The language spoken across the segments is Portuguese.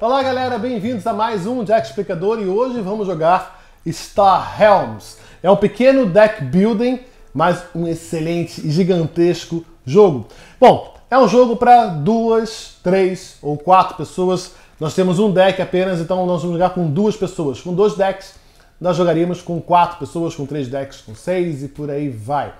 Olá galera, bem-vindos a mais um Jack Explicador e hoje vamos jogar Star Helms. É um pequeno deck building, mas um excelente e gigantesco jogo. Bom, é um jogo para duas, três ou quatro pessoas. Nós temos um deck apenas, então nós vamos jogar com duas pessoas. Com dois decks, nós jogaríamos com quatro pessoas, com três decks, com seis e por aí vai.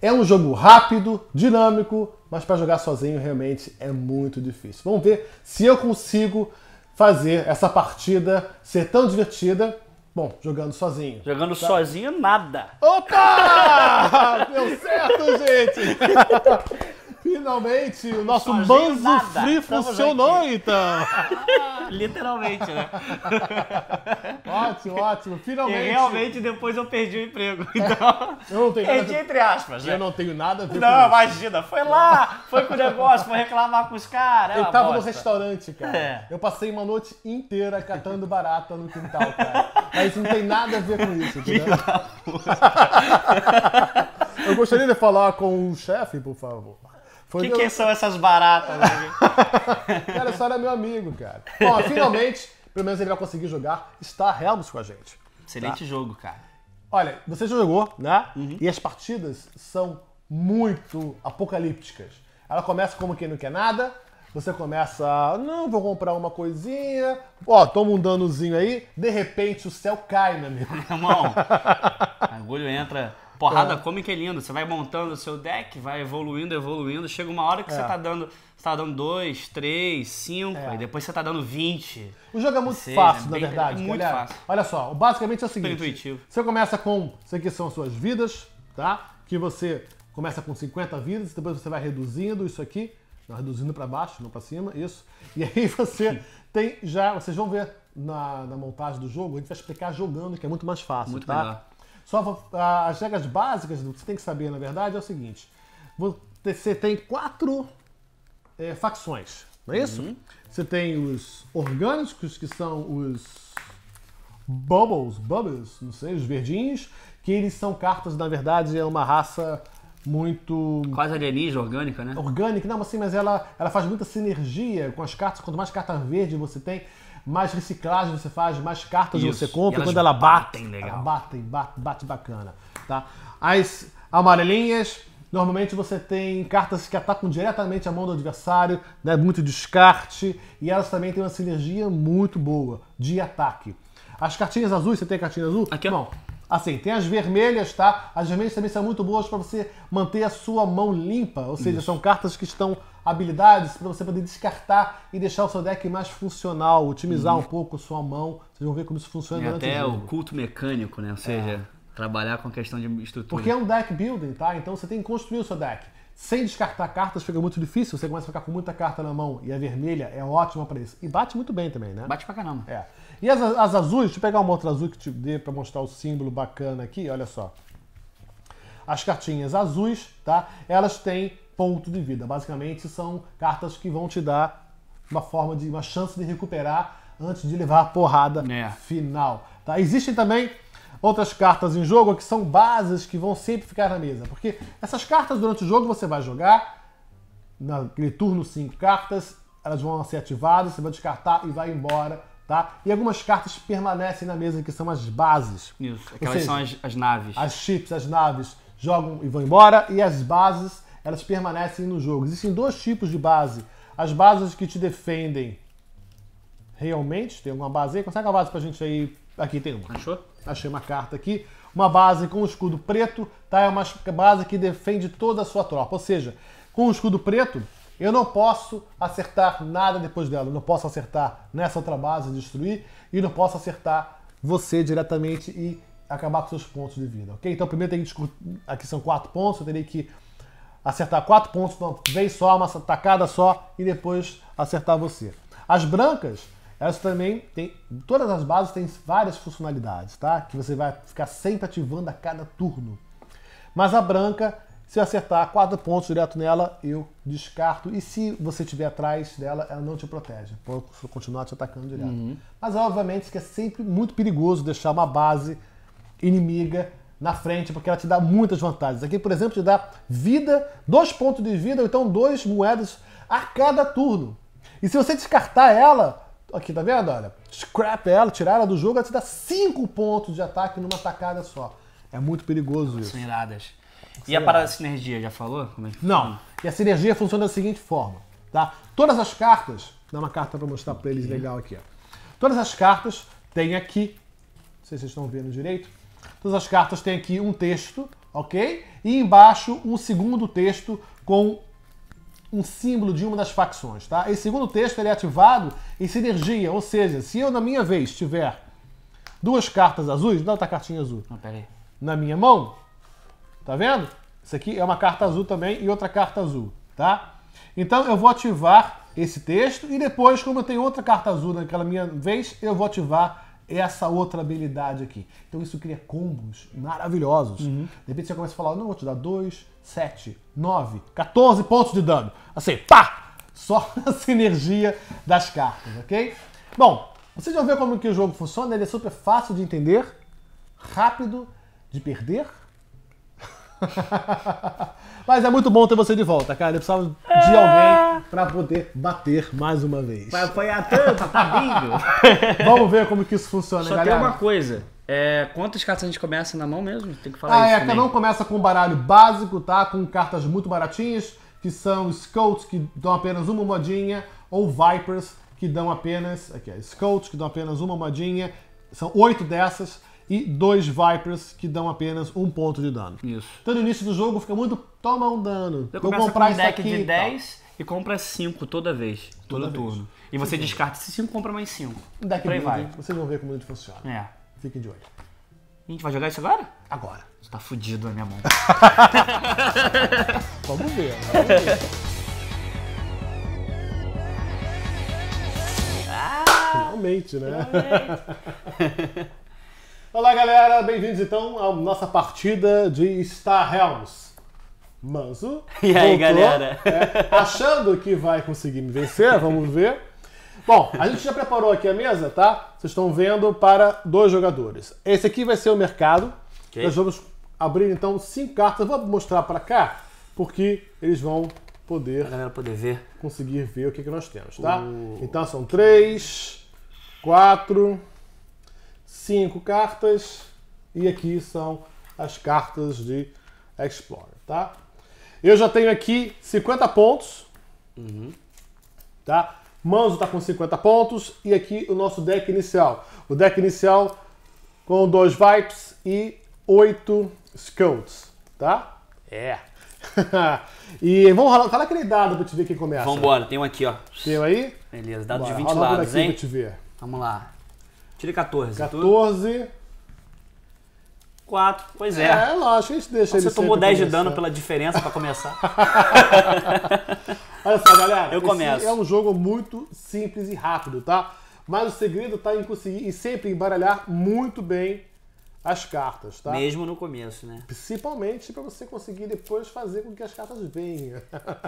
É um jogo rápido, dinâmico, mas para jogar sozinho realmente é muito difícil. Vamos ver se eu consigo fazer essa partida ser tão divertida. Bom, jogando sozinho. Jogando tá? sozinho, nada. Opa! Deu certo, gente! Finalmente, o nosso Banzo Free funcionou, aqui. então. Literalmente, né? Ótimo, ótimo. Finalmente. E realmente depois eu perdi o emprego. Então, eu não tenho perdi nada... entre aspas. Né? Eu não tenho nada a ver não, com Não, imagina. Foi lá, foi com o negócio, foi reclamar com os caras. É eu tava bosta. no restaurante, cara. É. Eu passei uma noite inteira catando barata no quintal, cara. Mas não tem nada a ver com isso, entendeu? Eu gostaria de falar com o chefe, por favor. Foi que, que são essas baratas? Né, cara, só era é meu amigo, cara. Bom, finalmente, pelo menos ele vai conseguir jogar Star Realms com a gente. Excelente tá? jogo, cara. Olha, você já jogou, né? Uhum. E as partidas são muito apocalípticas. Ela começa como quem não quer nada, você começa, não, vou comprar uma coisinha, ó, toma um danozinho aí, de repente o céu cai, meu amigo. Irmão, o agulho entra Porrada é. cômica é lindo. Você vai montando o seu deck, vai evoluindo, evoluindo. Chega uma hora que é. você tá dando. Você tá dando 2, 3, 5, e depois você tá dando 20. O jogo é muito é fácil, é bem, na verdade. É muito galera. fácil. Olha só, basicamente é o seguinte: intuitivo. você começa com. Isso aqui são as suas vidas, tá? Que você começa com 50 vidas, depois você vai reduzindo isso aqui. Não, reduzindo para baixo, não para cima, isso. E aí você tem já, vocês vão ver na, na, montagem do jogo, a gente vai explicar jogando, que é muito mais fácil, muito tá? Melhor. Só as regras básicas do que você tem que saber, na verdade, é o seguinte: você tem quatro é, facções, não é isso? Uhum. Você tem os orgânicos, que são os bubbles, bubbles, não sei, os verdinhos, que eles são cartas, na verdade, é uma raça muito. Quase alienígena, orgânica, né? Orgânica, não, assim, mas ela, ela faz muita sinergia com as cartas. Quanto mais carta verde você tem, mais reciclagem você faz, mais cartas Isso. você compra. quando ela batem, bate, legal. batem, bate, bate bacana. Tá? As amarelinhas, Normalmente você tem cartas que atacam diretamente a mão do adversário, dá né? muito descarte, e elas também têm uma sinergia muito boa de ataque. As cartinhas azuis, você tem a cartinha azul? Aqui, ó. Não, Assim, tem as vermelhas, tá? As vermelhas também são muito boas para você manter a sua mão limpa, ou seja, Isso. são cartas que estão habilidades para você poder descartar e deixar o seu deck mais funcional, otimizar hum. um pouco sua mão. Vocês vão ver como isso funciona. E até o, culto mecânico, né? Ou seja, é. trabalhar com a questão de estrutura. Porque é um deck building, tá? Então você tem que construir o seu deck. Sem descartar cartas fica muito difícil, você começa a ficar com muita carta na mão e a vermelha é ótima para isso. E bate muito bem também, né? Bate pra caramba. É. E as, as azuis, deixa eu pegar uma outra azul que te dê para mostrar o símbolo bacana aqui, olha só. As cartinhas azuis, tá? Elas têm ponto de vida. Basicamente são cartas que vão te dar uma forma de uma chance de recuperar antes de levar a porrada é. final, tá? Existem também outras cartas em jogo que são bases que vão sempre ficar na mesa, porque essas cartas durante o jogo você vai jogar naquele turno cinco cartas, elas vão ser ativadas, você vai descartar e vai embora Tá? E algumas cartas permanecem na mesa, que são as bases. Isso, aquelas seja, são as, as naves. As chips, as naves jogam e vão embora, e as bases, elas permanecem no jogo. Existem dois tipos de base. As bases que te defendem realmente, tem alguma base aí? Consegue uma base pra gente aí? Aqui tem uma. Achou? Achei uma carta aqui. Uma base com um escudo preto, tá? É uma base que defende toda a sua tropa. Ou seja, com o um escudo preto, eu não posso acertar nada depois dela. Eu não posso acertar nessa outra base e destruir. E não posso acertar você diretamente e acabar com seus pontos de vida, ok? Então primeiro tem que... Aqui são quatro pontos. Eu terei que acertar quatro pontos Então uma vez só, uma tacada só. E depois acertar você. As brancas... Elas também têm. Todas as bases têm várias funcionalidades, tá? Que você vai ficar sempre ativando a cada turno. Mas a branca se eu acertar quatro pontos direto nela, eu descarto. E se você estiver atrás dela, ela não te protege. Pode continuar te atacando direto. Uhum. Mas, obviamente, que é sempre muito perigoso deixar uma base inimiga na frente, porque ela te dá muitas vantagens. Aqui, por exemplo, te dá vida, dois pontos de vida, ou então duas moedas a cada turno. E se você descartar ela, aqui, tá vendo? Olha, scrap ela, tirar ela do jogo, ela te dá cinco pontos de ataque numa tacada só. É muito perigoso isso. São iradas. E a parada da sinergia, já falou? É Não. E a sinergia funciona da seguinte forma, tá? Todas as cartas, dá uma carta para mostrar para eles legal aqui, ó. Todas as cartas têm aqui, não sei se vocês estão vendo direito, todas as cartas têm aqui um texto, ok? E embaixo um segundo texto com um símbolo de uma das facções, tá? Esse segundo texto ele é ativado em sinergia, ou seja, se eu na minha vez tiver duas cartas azuis, dá outra cartinha azul. Não, peraí. Na minha mão, Tá vendo? Isso aqui é uma carta azul também e outra carta azul, tá? Então eu vou ativar esse texto e depois, como eu tenho outra carta azul naquela minha vez, eu vou ativar essa outra habilidade aqui. Então isso cria combos maravilhosos. Uhum. De repente você começa a falar, não, vou te dar 2, 7, 9, 14 pontos de dano. Assim, pá! Só a sinergia das cartas, ok? Bom, você já ouviu como que o jogo funciona? Ele é super fácil de entender, rápido de perder Mas é muito bom ter você de volta, cara. Eu precisava de ah. alguém para poder bater mais uma vez. Vai apanhar a tá vindo. Vamos ver como que isso funciona, Só galera. Só tem uma coisa. É, quantas cartas a gente começa na mão mesmo? Tem que falar ah, isso é, cada começa com um baralho básico, tá? Com cartas muito baratinhas, que são Scouts, que dão apenas uma modinha, ou Vipers, que dão apenas... Aqui, Scouts, que dão apenas uma modinha. São oito dessas e dois Vipers que dão apenas um ponto de dano. Isso. Então no início do jogo fica muito. Toma um dano. Eu vou comprar com um deck de 10 e, e compra 5 toda vez. Toda todo vez. turno. E você Sim. descarta esses 5 compra mais 5. Daqui Por vai. Vocês vão ver como ele funciona. É. Fiquem de olho. A gente vai jogar isso agora? Agora. Você tá fudido na minha mão. vamos ver, vamos ver. Ah, Finalmente, né? Finalmente. Olá, galera, bem-vindos então à nossa partida de Star Realms. Manso. E aí, voltou, galera? Né, achando que vai conseguir me vencer, vamos ver. Bom, a gente já preparou aqui a mesa, tá? Vocês estão vendo para dois jogadores. Esse aqui vai ser o mercado. Okay. Nós vamos abrir então cinco cartas. Eu vou mostrar para cá, porque eles vão poder. A galera poder ver. Conseguir ver o que, que nós temos, tá? Uh... Então são três, quatro cinco cartas e aqui são as cartas de Explorer, tá? Eu já tenho aqui 50 pontos, uhum. tá? Manzo tá com 50 pontos e aqui o nosso deck inicial. O deck inicial com dois Vipes e oito scouts, tá? É. e vamos rolar, rola aquele dado pra te ver quem começa. Vambora, tem um aqui, ó. Tem aí? Beleza, dado Bora, de 20 lados, hein? Pra te ver. Vamos lá. Tirei 14. 14. 4, pois é. É, lógico, a gente deixa Você tomou 10 começar. de dano pela diferença para começar. Olha só, galera. Eu começo. É um jogo muito simples e rápido, tá? Mas o segredo tá em conseguir e sempre embaralhar muito bem as cartas, tá? Mesmo no começo, né? Principalmente para você conseguir depois fazer com que as cartas venham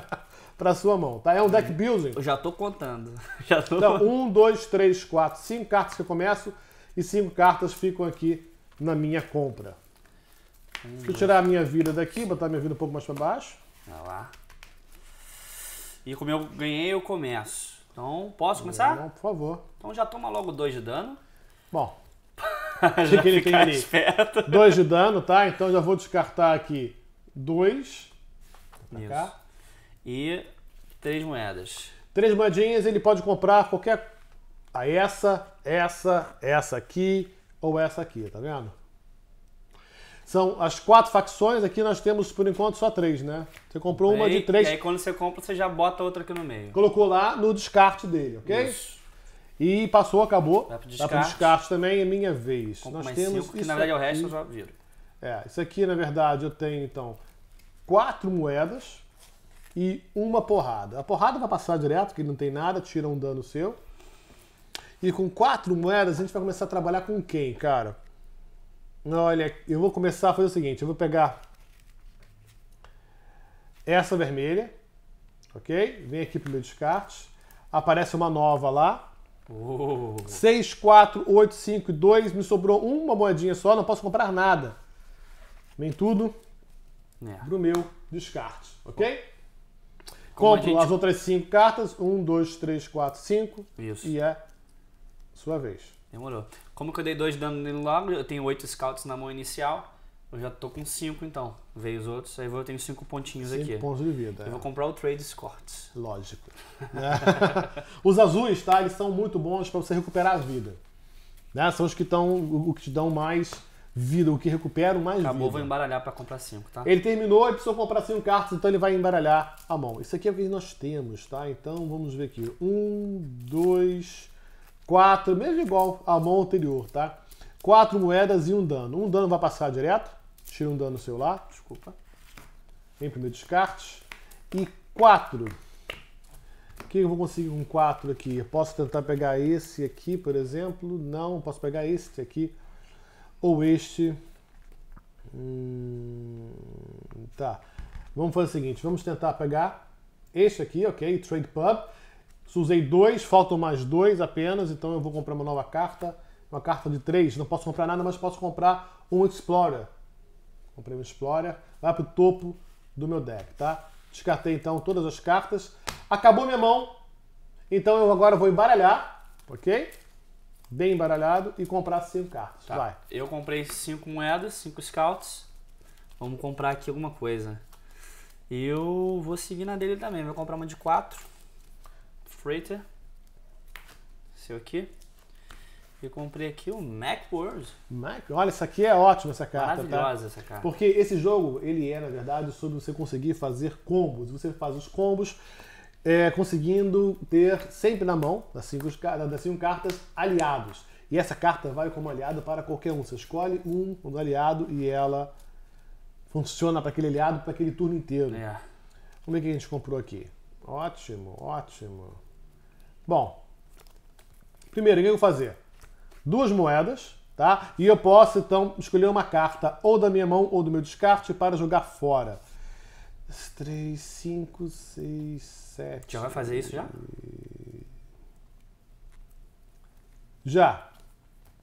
para sua mão, tá? É um deck uhum. building. Eu já tô contando. Já tô... Então, um, dois, três, quatro, cinco cartas que eu começo e cinco cartas ficam aqui na minha compra. Um, Deixa eu tirar a minha vida daqui, botar minha vida um pouco mais para baixo. Vai lá. E como eu ganhei, eu começo. Então, posso começar? Não, por favor. Então já toma logo dois de dano. Bom, já que, ele tem ali? Esperto. Dois de dano, tá? Então já vou descartar aqui dois. Pra Isso. cá. E três moedas. Três moedinhas, ele pode comprar qualquer. Ah, essa, essa, essa aqui ou essa aqui, tá vendo? São as quatro facções, aqui nós temos por enquanto só três, né? Você comprou uma de três. E aí quando você compra, você já bota outra aqui no meio. Colocou lá no descarte dele, ok? Isso. E passou, acabou. Vai pro descarte. Vai pro descarte também, é minha vez. Nós mais temos cinco, que na verdade é o resto eu já viro. É, isso aqui na verdade eu tenho então quatro moedas e uma porrada. A porrada vai passar direto, que não tem nada, tira um dano seu. E com quatro moedas a gente vai começar a trabalhar com quem, cara? Olha, eu vou começar a fazer o seguinte, eu vou pegar essa vermelha, ok? Vem aqui pro meu descarte, aparece uma nova lá, 6, 4, 8, 5 2. Me sobrou uma moedinha só, não posso comprar nada. Vem tudo é. pro meu descarte, ok? Como Compro gente... as outras 5 cartas. 1, 2, 3, 4, 5. Isso. E é sua vez. Demorou. Como que eu dei 2 de dano nele logo? Eu tenho 8 scouts na mão inicial. Eu já tô com 5 então. Veio os outros, aí eu tenho 5 pontinhos cinco aqui. 5 pontos de vida. Eu é. vou comprar o Trade Escorts. Lógico. é. os azuis, tá? Eles são muito bons para você recuperar a vida. Né? São os que estão. O que te dão mais vida, o que recuperam mais Acabou, vida. Acabou, vou embaralhar para comprar 5, tá? Ele terminou e precisou comprar 5 cartas, então ele vai embaralhar a mão. Isso aqui é o que nós temos, tá? Então vamos ver aqui. 1, 2, 4, mesmo igual a mão anterior, tá? 4 moedas e um dano. Um dano vai passar direto. Tira um dano seu lá, desculpa. Vem pro meu descarte. E 4. O que eu vou conseguir com 4 aqui? Eu posso tentar pegar esse aqui, por exemplo. Não, posso pegar este aqui. Ou este. Hum, tá. Vamos fazer o seguinte, vamos tentar pegar este aqui, ok? Trade Pub. Usei dois, faltam mais dois apenas, então eu vou comprar uma nova carta. Uma carta de três, não posso comprar nada, mas posso comprar um Explorer. Comprei prêmio Explorer, lá pro topo do meu deck, tá? Descartei então todas as cartas. Acabou minha mão, então eu agora vou embaralhar, ok? Bem embaralhado e comprar cinco cartas. Tá. Vai. Eu comprei cinco moedas, cinco scouts. Vamos comprar aqui alguma coisa. Eu vou seguir na dele também. Vou comprar uma de quatro. Freighter. Seu aqui. Eu comprei aqui o Macworld. Mac? Olha, essa aqui é ótima essa carta. Tá? Maravilhosa tá? essa carta. Porque esse jogo, ele é, na verdade, sobre você conseguir fazer combos. Você faz os combos é, conseguindo ter sempre na mão, das cinco, das cinco cartas, aliados. E essa carta vai como aliado para qualquer um. Você escolhe um, aliado e ela funciona para aquele aliado, para aquele turno inteiro. É. Vamos ver o que a gente comprou aqui. Ótimo, ótimo. Bom, primeiro, o que eu vou fazer? duas moedas, tá? E eu posso então escolher uma carta ou da minha mão ou do meu descarte para jogar fora. 3, 5, 6, 7. Já vai fazer isso já? Já.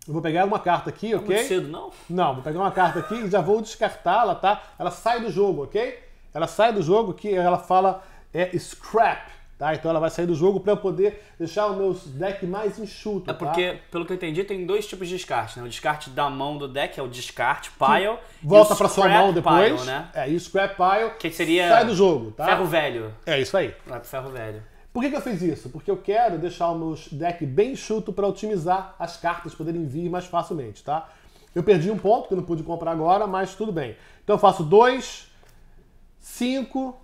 Eu vou pegar uma carta aqui, tá ok? Muito cedo, não? Não, vou pegar uma carta aqui e já vou descartá-la, tá? Ela sai do jogo, ok? Ela sai do jogo que ela fala é scrap, Tá? Então ela vai sair do jogo para poder deixar o meu deck mais enxuto. É tá? porque, tá? pelo que eu entendi, tem dois tipos de descarte. Né? O descarte da mão do deck é o descarte pile. Que volta para sua mão depois. Pile, né? É, e o scrap pile que seria sai do jogo. Tá? Ferro velho. É isso aí. Vai pro ferro velho. Por que, que eu fiz isso? Porque eu quero deixar o meu deck bem enxuto para otimizar as cartas poderem vir mais facilmente, tá? Eu perdi um ponto que eu não pude comprar agora, mas tudo bem. Então eu faço dois, cinco,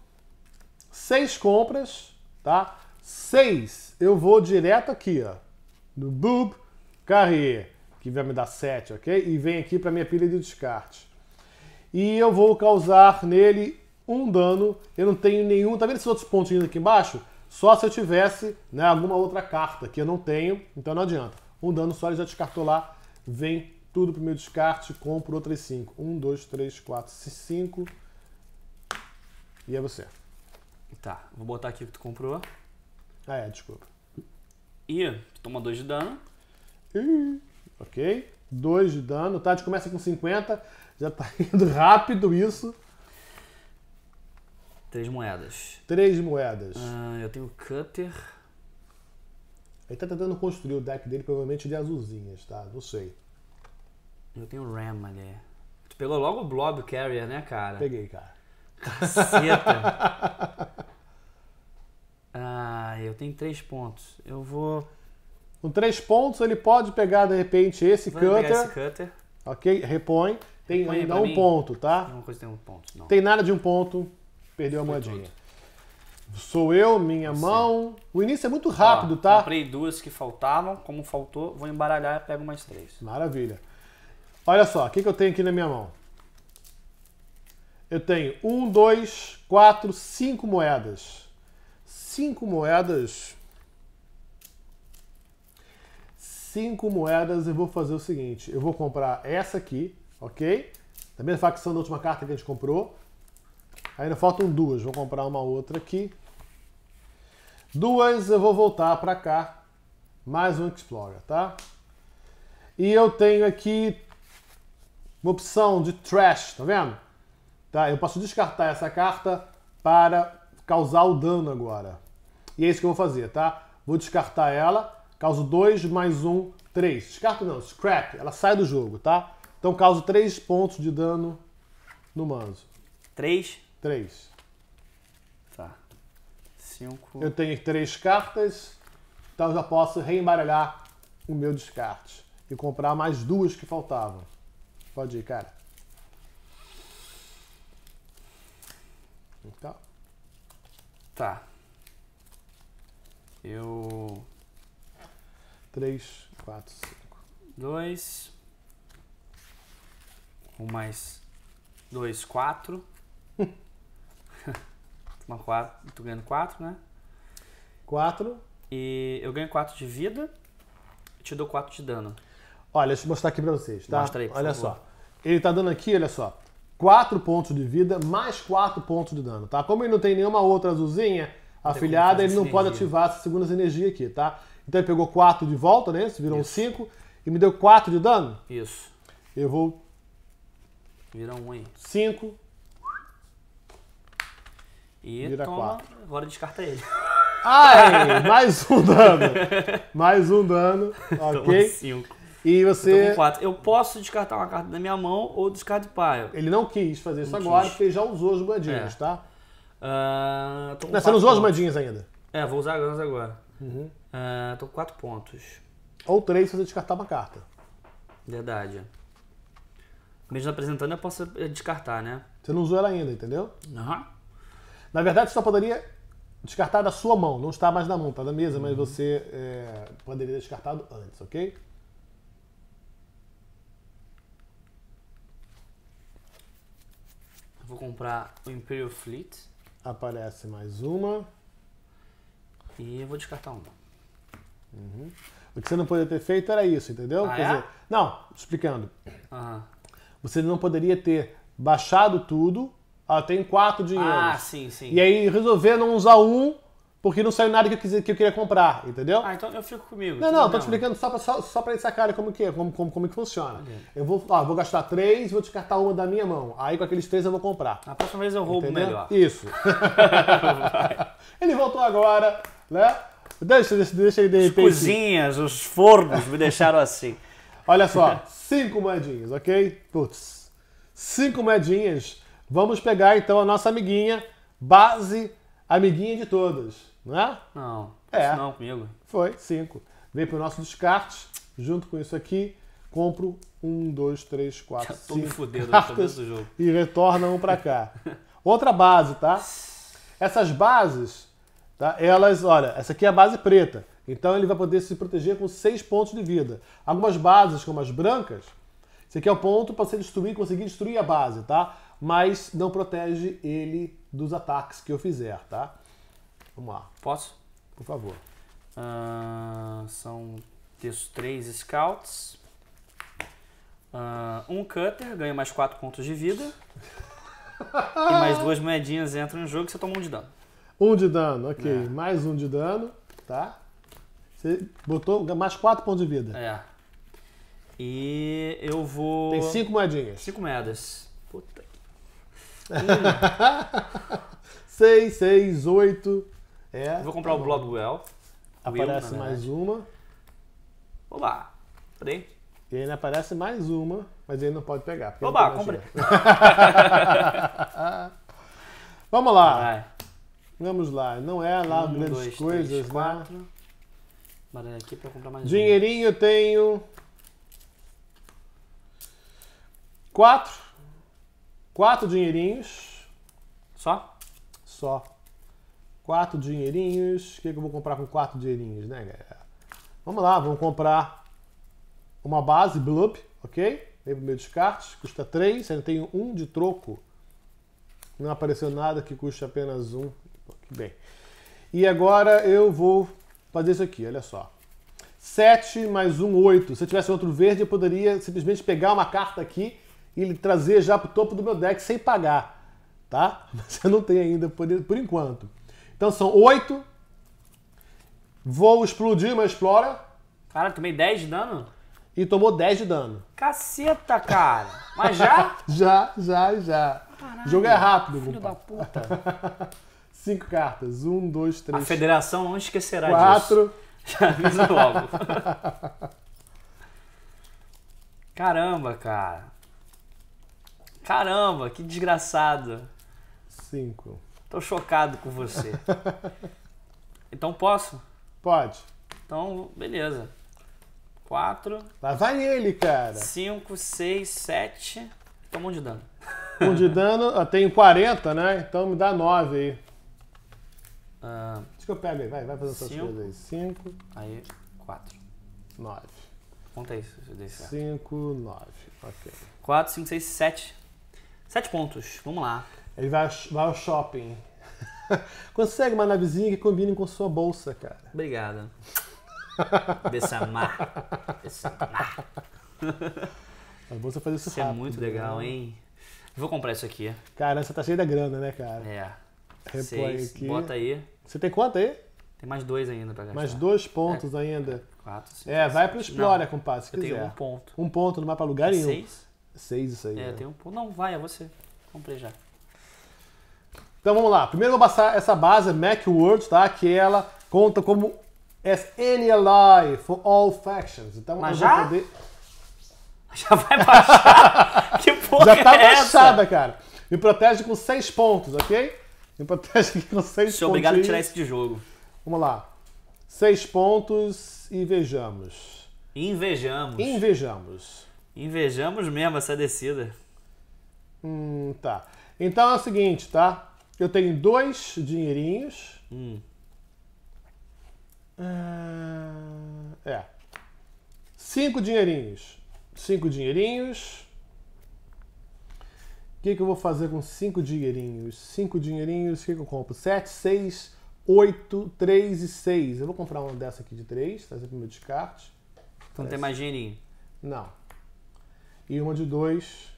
seis compras tá? 6, eu vou direto aqui, ó, no boob carrier, que vai me dar 7, ok? E vem aqui para minha pilha de descarte. E eu vou causar nele um dano. Eu não tenho nenhum, tá vendo esses outros pontinhos aqui embaixo? Só se eu tivesse né, alguma outra carta que eu não tenho, então não adianta. Um dano só, ele já descartou lá, vem tudo pro meu descarte, compro outras 5. 1, 2, 3, 4, 5. E é você. Tá, vou botar aqui o que tu comprou. Ah, é, desculpa. E tu toma 2 de dano. ok. 2 de dano. Tá, a gente começa com 50. Já tá indo rápido isso. Três moedas. Três moedas. Ah, eu tenho cutter. Ele tá tentando construir o deck dele, provavelmente de azulzinhas, tá? Não sei. Eu tenho ram ali. Tu pegou logo o blob carrier, né, cara? Peguei, cara. Caceta. ah, eu tenho três pontos. Eu vou. Com três pontos, ele pode pegar, de repente, esse Vai cutter. Esse cutter. Ok? Repõe. Tem Repõe ainda um mim. ponto, tá? Tem uma coisa tem um ponto. Não. Tem nada de um ponto. Perdeu Foi a moedinha. Tudo. Sou eu, minha Você. mão. O início é muito rápido, Ó, tá? Comprei duas que faltavam. Como faltou, vou embaralhar e pego mais três. Maravilha. Olha só, o que, que eu tenho aqui na minha mão? Eu tenho um, dois, quatro, cinco moedas. Cinco moedas. Cinco moedas. Eu vou fazer o seguinte: eu vou comprar essa aqui, ok? Da mesma facção da última carta que a gente comprou. Ainda faltam duas. Vou comprar uma outra aqui. Duas eu vou voltar para cá. Mais um Explorer, tá? E eu tenho aqui uma opção de Trash, tá vendo? Tá? Eu posso descartar essa carta para causar o dano agora. E é isso que eu vou fazer, tá? Vou descartar ela, causo 2 mais 1, um, 3. Descarto não, scrap, ela sai do jogo, tá? Então causo 3 pontos de dano no manso. 3? 3. Tá. 5. Eu tenho 3 cartas, então eu já posso reembaralhar o meu descarte e comprar mais duas que faltavam. Pode ir, cara. Então, tá. Eu. 3, 4, 5. 2. 1 mais 2, 4. Uma 4, tu ganhando 4, né? 4. E eu ganho 4 de vida te dou 4 de dano. Olha, deixa eu mostrar aqui pra vocês, tá? Mostra aí, Olha favor. só. Ele tá dando aqui, olha só. 4 pontos de vida, mais 4 pontos de dano, tá? Como ele não tem nenhuma outra azulzinha afiliada, ele não energia. pode ativar essa segunda energia aqui, tá? Então ele pegou 4 de volta, né? Isso virou 5 e me deu 4 de dano. Isso. Eu vou. Vira 1 um, aí. 5. E Vira toma. Quatro. Agora descarta ele. Ai, mais um dano. Mais um dano. Ok. 5. E você. Eu, quatro. eu posso descartar uma carta da minha mão ou descarte paio Ele não quis fazer isso agora, porque ele já usou as moedinhas, é. tá? Uh, não, você não usou pontos. as moedinhas ainda? É, vou usar as agora. Uhum. Uh, tô com quatro pontos. Ou três se você descartar uma carta. Verdade. Mesmo apresentando, eu posso eh, descartar, né? Você não usou ela ainda, entendeu? Aham. Uhum. Na verdade, você só poderia descartar da sua mão. Não está mais na mão, está na mesa, uhum. mas você é, poderia ter descartado antes, ok? Vou comprar o Imperial Fleet. Aparece mais uma. E eu vou descartar uma. Uhum. O que você não poderia ter feito era isso, entendeu? Ah, Quer é? dizer, não, explicando. Uhum. Você não poderia ter baixado tudo. Ah, tem quatro dinheiros. Ah, sim, sim. E aí resolver não usar um porque não saiu nada que eu, quis, que eu queria comprar, entendeu? Ah, então eu fico comigo. Não, não, tô te explicando só pra, só, só pra eles como que é, como, como, como que funciona. Okay. Eu vou, ó, vou gastar três, vou descartar uma da minha mão. Aí com aqueles três eu vou comprar. Na próxima vez eu roubo entendeu? melhor. Isso. ele voltou agora, né? Deixa, deixa, deixa ele de repente. As cozinhas, os fornos me deixaram assim. Olha só, cinco moedinhas, ok? Putz. Cinco moedinhas. Vamos pegar então a nossa amiguinha base amiguinha de todas, não é? Não. É. não é comigo. Foi, cinco. Vem pro nosso descarte, junto com isso aqui, compro um, dois, três, quatro, Já tô me me fudendo cartas do jogo. e retorna um pra cá. Outra base, tá? Essas bases, tá? elas, olha, essa aqui é a base preta. Então ele vai poder se proteger com seis pontos de vida. Algumas bases, como as brancas, esse aqui é o ponto para você destruir, conseguir destruir a base, tá? mas não protege ele dos ataques que eu fizer, tá? Vamos lá. Posso? Por favor. Uh, são texto 3 scouts. Uh, um cutter ganha mais 4 pontos de vida. e mais duas moedinhas entram no jogo e você toma um de dano. Um de dano, ok. É. Mais um de dano, tá? Você botou mais 4 pontos de vida. É. E eu vou. Tem 5 moedinhas. 5 moedas. 6, 6, 8. É. Vou comprar tá o Bloodwell. Aparece Will, mais uma. Oba! Cadê? E ainda aparece mais uma, mas ele não pode pegar. Oba, comprei. Vamos lá! Vai. Vamos lá, não é lá um, grandes dois, coisas, né? aqui pra comprar mais Dinheirinho um. tenho. Quatro. Quatro dinheirinhos. Só? Só. Quatro dinheirinhos. O que, que eu vou comprar com quatro dinheirinhos, né, galera? Vamos lá, vamos comprar uma base blup, ok? Vem pro meu descarte, custa três. Eu tenho um de troco. Não apareceu nada que custa apenas um. Que bem. E agora eu vou fazer isso aqui, olha só. 7 mais 1, 8. Se eu tivesse outro verde, eu poderia simplesmente pegar uma carta aqui e trazer já para o topo do meu deck sem pagar, tá? Mas eu não tenho ainda por, por enquanto. Então são oito. Vou explodir uma explora. Cara, tomei 10 de dano? E tomou 10 de dano. Caceta, cara! Mas já? já, já, já. Caralho, o jogo é rápido, Filho da puta. Cinco cartas. Um, dois, três. A federação não esquecerá quatro. disso. Quatro. Já avisa logo. Caramba, cara. Caramba, que desgraçado. Cinco. Tô chocado com você. então posso? Pode. Então, beleza. Quatro. Lá vai ele, cara. Cinco, seis, sete. Toma um de dano. Um de dano, eu tenho 40, né? Então me dá 9 aí. Uh, ah, Acho que eu pego aí, vai, vai fazer essas coisas aí. 5. Aí, 4. 9. Conta isso, se eu 5, 9. Ok. 4, 5, 6, 7. Sete pontos, vamos lá. Ele vai, vai ao shopping. Consegue uma navezinha que combine com sua bolsa, cara. Obrigada. Bessamar. Bessamar. A bolsa fazer isso, isso é rápido, é muito né? legal, né? hein? Vou comprar isso aqui. Cara, você tá cheio da grana, né, cara? É. Repõe Seis, aqui. Bota aí. Você tem quanto aí? Tem mais dois ainda pra gastar. Mais dois pontos é, ainda. Quatro, cinco, É, vai pro Explora, compadre, se eu quiser. Tenho um ponto. Um ponto, não vai pra lugar é nenhum. Seis? 6 isso aí. É, né? tem um pouco. Não, vai, é você. Comprei já. Então vamos lá. Primeiro eu vou passar essa base Macworld, tá? Que ela conta como as any ally for all factions. Então Mas eu já? vou poder... Já vai baixar? que porra Já tá é baixada, cara. Me protege com seis pontos, ok? Me protege com seis pontos. obrigado a tirar isso de jogo. Vamos lá. Seis pontos e vejamos. Invejamos. Invejamos. Invejamos mesmo essa descida. Hum, tá. Então é o seguinte, tá? Eu tenho dois dinheirinhos. Hum. Ah, é. Cinco dinheirinhos. Cinco dinheirinhos. O que, que eu vou fazer com cinco dinheirinhos? Cinco dinheirinhos, o que, que eu compro? Sete, seis, oito, três e seis. Eu vou comprar uma dessa aqui de três, trazer tá? pro é meu descarte. Então Parece. tem mais dinheirinho? Não e uma de dois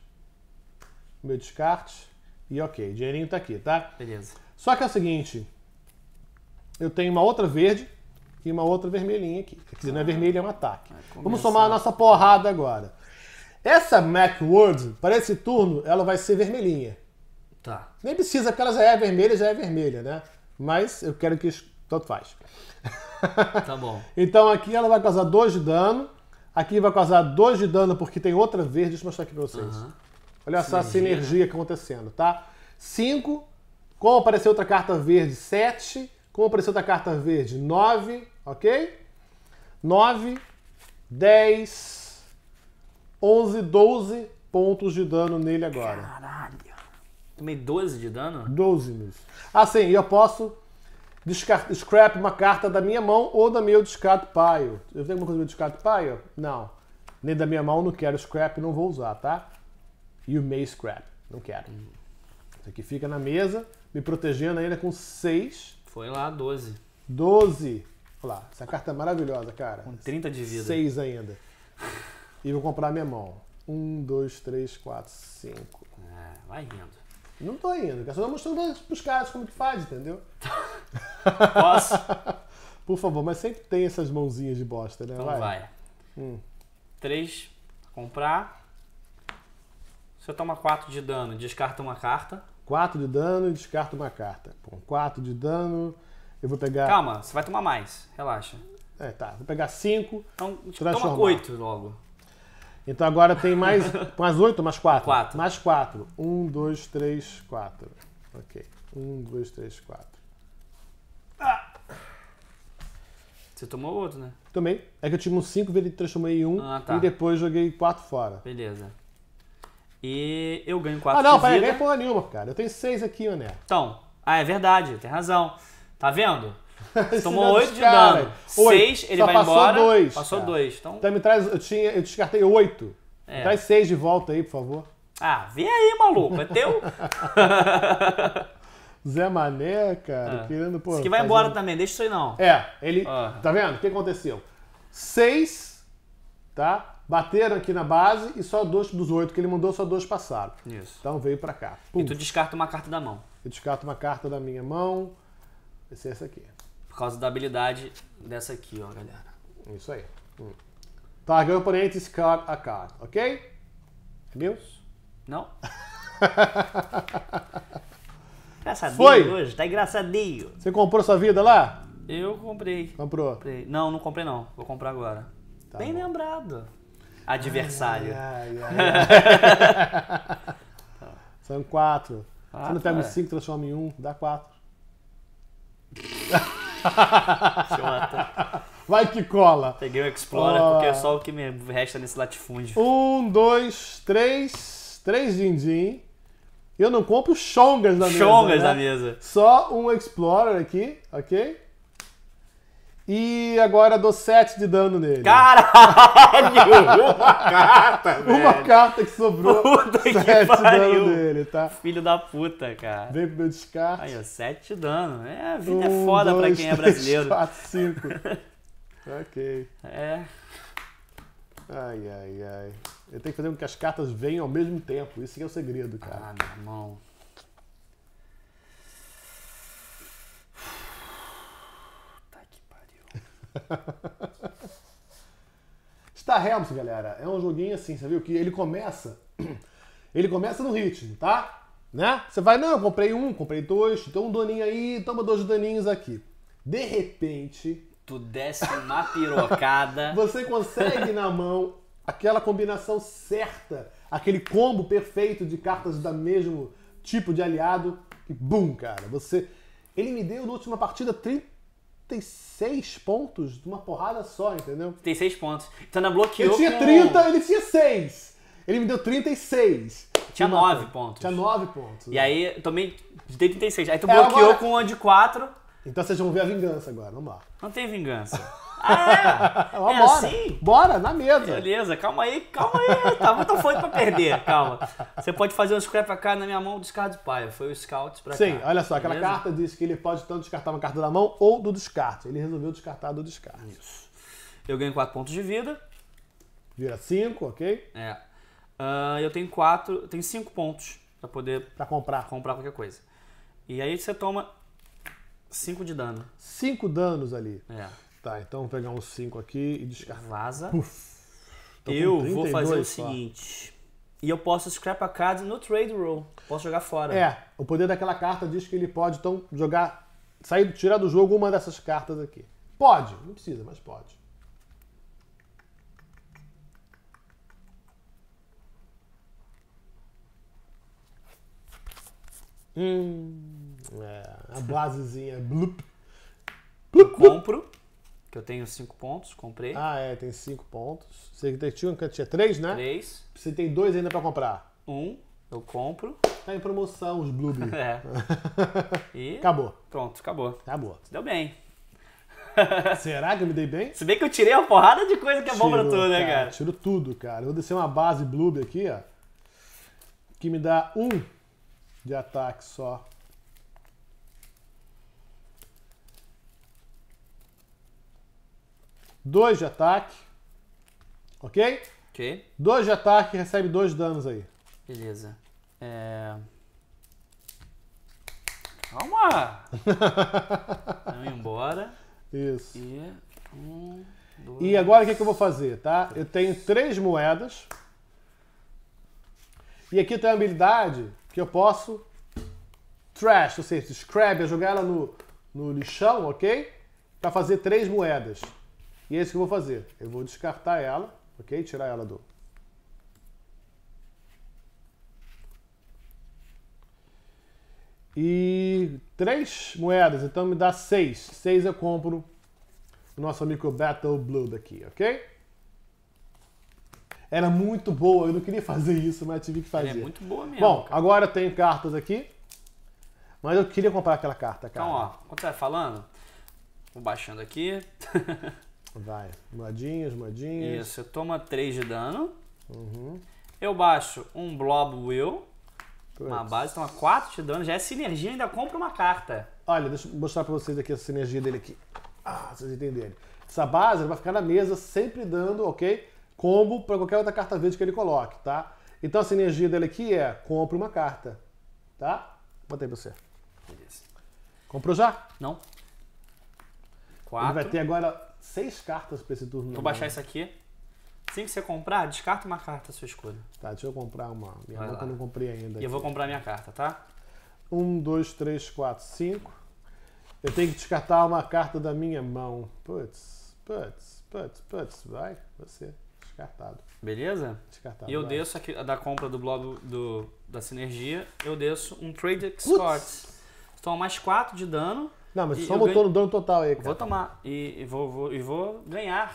meu descarte, e ok, o dinheirinho tá aqui, tá? Beleza. Só que é o seguinte, eu tenho uma outra verde e uma outra vermelhinha aqui. Quer dizer, ah, não é ah, vermelha, é um ataque. Vamos somar a nossa porrada agora. Essa MacWords para esse turno, ela vai ser vermelhinha. Tá. Nem precisa, porque ela já é vermelha, já é vermelha, né? Mas eu quero que tanto faz. Tá bom. então aqui ela vai causar dois de dano Aqui vai causar 2 de dano porque tem outra verde. Deixa eu mostrar aqui pra vocês. Uhum. Olha só sinergia. a sinergia acontecendo, tá? 5. Como apareceu outra carta verde, 7. Como apareceu outra carta verde, 9. Ok? 9, 10, 11, 12 pontos de dano nele agora. Caralho. Tomei 12 de dano? 12 ah, mesmo. E eu posso scrap uma carta da minha mão ou da meu descarto paio. Eu tenho alguma coisa do meu descarto paio? Não. Nem da minha mão, não quero scrap, não vou usar, tá? You may scrap. Não quero. Isso aqui fica na mesa, me protegendo ainda com 6. Foi lá, 12. 12. Olha lá, essa carta é maravilhosa, cara. Com 30 de vida. 6 ainda. E vou comprar a minha mão. 1, 2, 3, 4, 5. Ah, vai rindo. Não tô indo cara. Só tô para os caras como que faz, entendeu? Posso? Por favor, mas sempre tem essas mãozinhas de bosta, né? Então vai. vai. Hum. Três, comprar. Você toma quatro de dano, descarta uma carta. Quatro de dano, descarta uma carta. Bom, quatro de dano, eu vou pegar... Calma, você vai tomar mais, relaxa. É, tá. Vou pegar cinco, Então, toma oito logo. Então agora tem mais. mais as oito, mais quatro? Quatro. Mais quatro. Um, dois, três, quatro. Ok. Um, dois, três, quatro. Ah! Você tomou outro, né? Tomei. É que eu tive um cinco, transformei em um. Ah, tá. E depois joguei quatro fora. Beleza. E eu ganho quatro Ah, não, peraí, ganha porra nenhuma, cara. Eu tenho seis aqui, né? Então. Ah, é verdade, tem razão. Tá vendo? Tomou 8 de cara. dano. 6, ele Só vai passou embora. Dois. Passou 2. É. Então... então me traz. Eu, tinha, eu descartei 8. É. Traz 6 de volta aí, por favor. Ah, vem aí, maluco. É teu. Zé Mané, cara, é. querendo, pô. Esse que vai fazendo... embora também, deixa isso aí não. É, ele. Ah. Tá vendo? O que aconteceu? 6, tá? Bateram aqui na base e só dois dos oito que ele mandou, só dois passaram. Isso. Então veio pra cá. Pum. E tu descarta uma carta da mão. Eu descarto uma carta da minha mão. Vai ser é essa aqui causa da habilidade dessa aqui, ó, galera. Isso aí. Hum. Targa o oponente card a card, ok? meus é Não. engraçadinho Foi. hoje, tá engraçadinho. Você comprou sua vida lá? Eu comprei. Comprou? Comprei. Não, não comprei não. Vou comprar agora. Tá Bem bom. lembrado. Adversário. Ai, ai, ai, São quatro. Ah, Você não pega os tá. cinco, transforma em um, dá quatro. Vai que cola. Peguei o Explorer porque é só o que me resta nesse latifúndio. Um, dois, três. Três din-din. Eu não compro chongas na mesa. Chongas né? na mesa. Só um Explorer aqui, ok? E agora dou 7 de dano nele. Caralho! Uma carta, velho. Uma carta que sobrou. Puta 7 que pariu. dano nele, tá? Filho da puta, cara. Vem pro meu descarte. Aí, ó, 7 de dano. É, a vida um, é foda dois, pra quem é brasileiro. 4, 5. ok. É. Ai, ai, ai. Eu tenho que fazer com que as cartas venham ao mesmo tempo. Isso que é o segredo, cara. Ah, meu irmão. Star Realms, galera, é um joguinho assim, você viu? Que ele começa. Ele começa no ritmo, tá? Né? Você vai, não, comprei um, comprei dois, então um daninho aí, toma dois daninhos aqui. De repente. Tu desce na pirocada. você consegue na mão aquela combinação certa, aquele combo perfeito de cartas da mesmo tipo de aliado. E bum, cara, você. Ele me deu na última partida 30 36 pontos de uma porrada só, entendeu? Tem 6 pontos. Tana então, bloqueou. Eu tinha com... 30, ele tinha 6. Ele me deu 36. Tinha uma... 9 pontos. Tinha 9 pontos. E né? aí tomei. Dei 36. Aí tu é, bloqueou agora... com uma de 4. Então vocês vão ver a vingança agora, vamos lá. Não tem vingança. Ah, é? é bora, assim? Bora, na mesa. Beleza, calma aí, calma aí. Tá muito forte pra perder, calma. Você pode fazer um scrap a cá na minha mão, descarte de pai. Foi o scout pra Sim, cá. Sim, olha só, aquela Beleza? carta diz que ele pode tanto descartar uma carta da mão ou do descarte. Ele resolveu descartar do descarte. Isso. Eu ganho 4 pontos de vida. Vira 5, ok? É. Uh, eu tenho 4, tenho 5 pontos pra poder... Pra comprar. Comprar qualquer coisa. E aí você toma 5 de dano. 5 danos ali. É. Tá, então vou pegar um 5 aqui e descartar. Vaza. Eu vou fazer o só. seguinte. E eu posso scrap a card no trade roll. Posso jogar fora. É, o poder daquela carta diz que ele pode, então, jogar. Sair, tirar do jogo uma dessas cartas aqui. Pode, não precisa, mas pode. Hum. É, a basezinha. Blup. bloop, blup. compro que eu tenho cinco pontos, comprei. Ah, é, tem cinco pontos. Você tinha, tinha três, né? Três. Você tem dois ainda para comprar. Um, eu compro. Tá em promoção os blue é. E... Acabou. Pronto, acabou. Acabou. Se deu bem. Será que eu me dei bem? Se bem que eu tirei uma porrada de coisa que é bom pra tu, né, cara? Tiro tudo, cara. Eu vou descer uma base blue aqui, ó. Que me dá um de ataque só. 2 de ataque. Ok? Ok. 2 de ataque, e recebe 2 danos aí. Beleza. É... Calma! Vamos embora. Isso. E... Um, dois... E agora o que, é que eu vou fazer, tá? Eu tenho 3 moedas. E aqui tem a habilidade que eu posso trash, ou seja, scrab, é jogar ela no, no lixão, ok? Para fazer três moedas. E é isso que eu vou fazer. Eu vou descartar ela, ok? Tirar ela do... E três moedas, então me dá seis. Seis eu compro o nosso amigo Battle Blue daqui, ok? Era muito boa, eu não queria fazer isso, mas tive que fazer. Ela é muito boa mesmo. Bom, cara. agora eu tenho cartas aqui. Mas eu queria comprar aquela carta, cara. Então, ó, quando você vai falando, vou baixando aqui. Vai. Moedinhas, moedinhas. Isso, toma 3 de dano. Uhum. Eu baixo um Blob Will. Uma base, toma 4 de dano. Já é sinergia, ainda compra uma carta. Olha, deixa eu mostrar pra vocês aqui a sinergia dele aqui. Ah, vocês entenderem. Essa base vai ficar na mesa, sempre dando, ok? Combo pra qualquer outra carta verde que ele coloque, tá? Então a sinergia dele aqui é compra uma carta, tá? Botei pra você. Beleza. Comprou já? Não. Quatro. Ele vai ter agora seis cartas pra esse turno. Vou baixar isso aqui. Assim que você comprar, descarta uma carta da sua escolha. Tá, deixa eu comprar uma. Minha mão que eu não comprei ainda. E aqui. eu vou comprar minha carta, tá? Um, dois, três, quatro, cinco. Eu tenho que descartar uma carta da minha mão. Putz, putz, putz, putz. Vai, você. Descartado. Beleza? Descartado. E eu vai. desço aqui da compra do bloco do, da sinergia, eu desço um Trade Escort. Toma mais 4 de dano. Não, mas só botou ganho... no dono total aí, cara. Vou tomar e, e vou, vou, e vou ganhar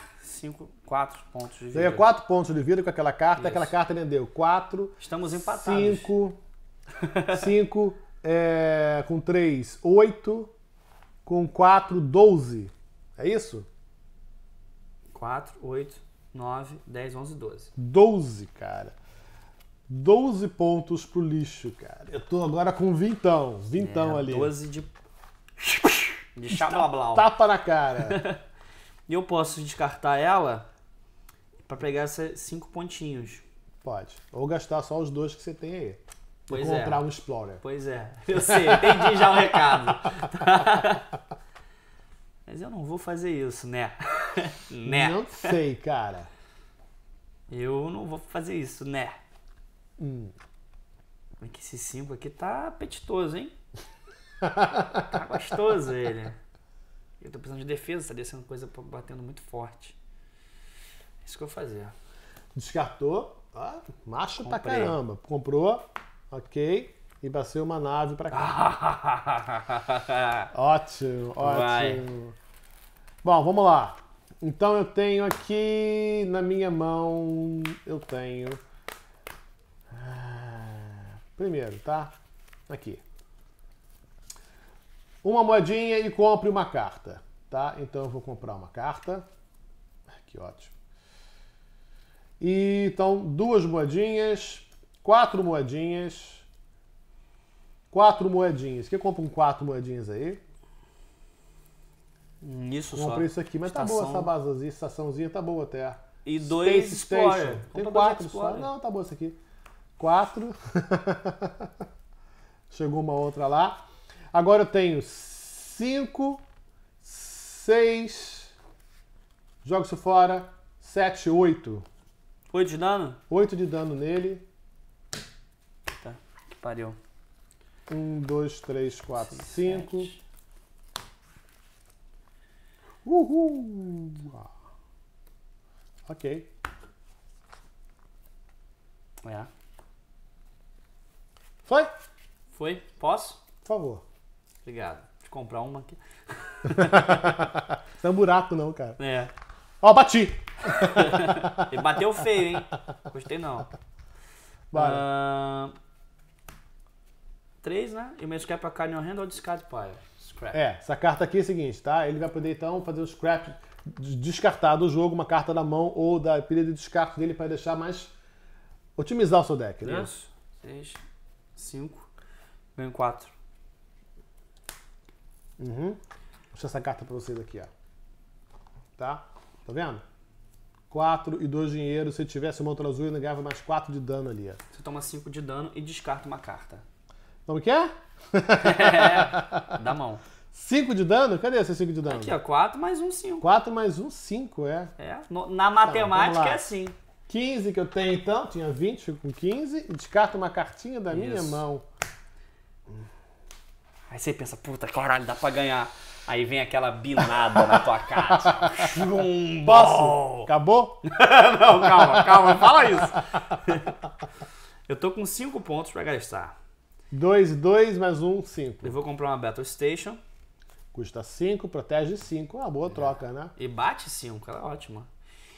4 pontos de vida. Ganha 4 pontos de vida com aquela carta, Isso. aquela carta rendeu 4. Estamos empatados. 5, 5, é, com 3, 8, com 4, 12. É isso? 4, 8, 9, 10, 11, 12. 12, cara. 12 pontos pro lixo, cara. Eu tô agora com vintão, vintão é, ali. 12 de de xablablá. Tapa na cara. e eu posso descartar ela para pegar esses cinco pontinhos. Pode. Ou gastar só os dois que você tem aí. Pois e é. comprar é. um Explorer. Pois é. Eu sei, entendi já o recado. Mas eu não vou fazer isso, né? né? Não sei, cara. Eu não vou fazer isso, né? Hum. É que esse 5 aqui tá apetitoso, hein? Tá gostoso ele. Eu tô precisando de defesa, tá descendo é coisa batendo muito forte. É isso que eu vou fazer. Descartou. Ah, macho Comprei. pra caramba. Comprou. Ok. E passei ser uma nave pra cá. ótimo, ótimo. Vai. Bom, vamos lá. Então eu tenho aqui na minha mão. Eu tenho. Ah, primeiro, tá? Aqui uma moedinha e compre uma carta, tá? Então eu vou comprar uma carta. Que ótimo. E então duas moedinhas, quatro moedinhas, quatro moedinhas. Quem compra um quatro moedinhas aí? Isso Compre só. isso aqui, mas Estação. tá boa essa basezinha, estaçãozinha tá boa até. E dois Space Explorer. Tem quatro Explorer. só. Não, tá boa essa aqui. Quatro. Chegou uma outra lá. Agora eu tenho 5, 6, jogo isso fora, 7, 8. 8 de dano? 8 de dano nele. Tá, que pariu. 1, 2, 3, 4, 5. Uhul! Ah. Ok. É. Foi? Foi. Posso? Por favor. Obrigado. eu comprar uma aqui. não é um buraco, não, cara. É. Ó, bati! Ele bateu feio, hein? Gostei não. Vale. Uh... Ah, três, né? E o meu scrap é a carne hand ou discard pile? Scrap. É, essa carta aqui é a seguinte, tá? Ele vai poder então fazer o scrap, descartar do jogo uma carta da mão ou da pilha de descarte dele para deixar mais. otimizar o seu deck, né? Isso. Seis, cinco, ganho quatro. Uhum. Vou deixar essa carta para vocês aqui, ó. Tá? Tá vendo? 4 e 2 dinheiro. Se tivesse uma outra azul, ainda ganhava mais 4 de dano ali, ó. Você toma 5 de dano e descarta uma carta. Como que é? é da mão. 5 de dano? Cadê esse 5 de dano? Aqui, ó. 4 mais 1, um, 5. 4 mais 1, um, 5, é. É. No, na matemática tá, é assim. 15 que eu tenho então, tinha 20, fico com 15 e descarto uma cartinha da Isso. minha mão. Aí você pensa, puta, caralho, dá pra ganhar. Aí vem aquela binada na tua cara. Chum, Posso? Acabou? não, calma, calma, fala isso. Eu tô com 5 pontos pra gastar. 2 2, mais 1, um, 5. Eu vou comprar uma Battle Station. Custa 5, protege 5. É Uma boa é. troca, né? E bate 5, ela é ótima.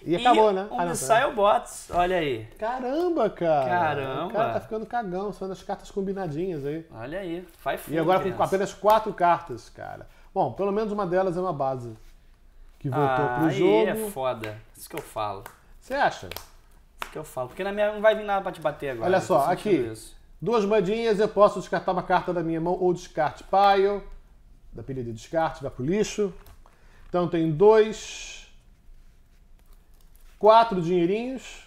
E, e acabou, né? O ah, não, tá. Bots, olha aí. Caramba, cara. Caramba. O cara tá ficando cagão, só as cartas combinadinhas aí. Olha aí, faz E agora criança. com apenas quatro cartas, cara. Bom, pelo menos uma delas é uma base. Que voltou ah, pro jogo. é foda. Isso que eu falo. Você acha? Isso que eu falo. Porque na minha não vai vir nada pra te bater agora. Olha só, aqui. Isso. Duas moedinhas, eu posso descartar uma carta da minha mão ou descarte pile. Da pilha de descarte, vai pro lixo. Então tem dois Quatro dinheirinhos.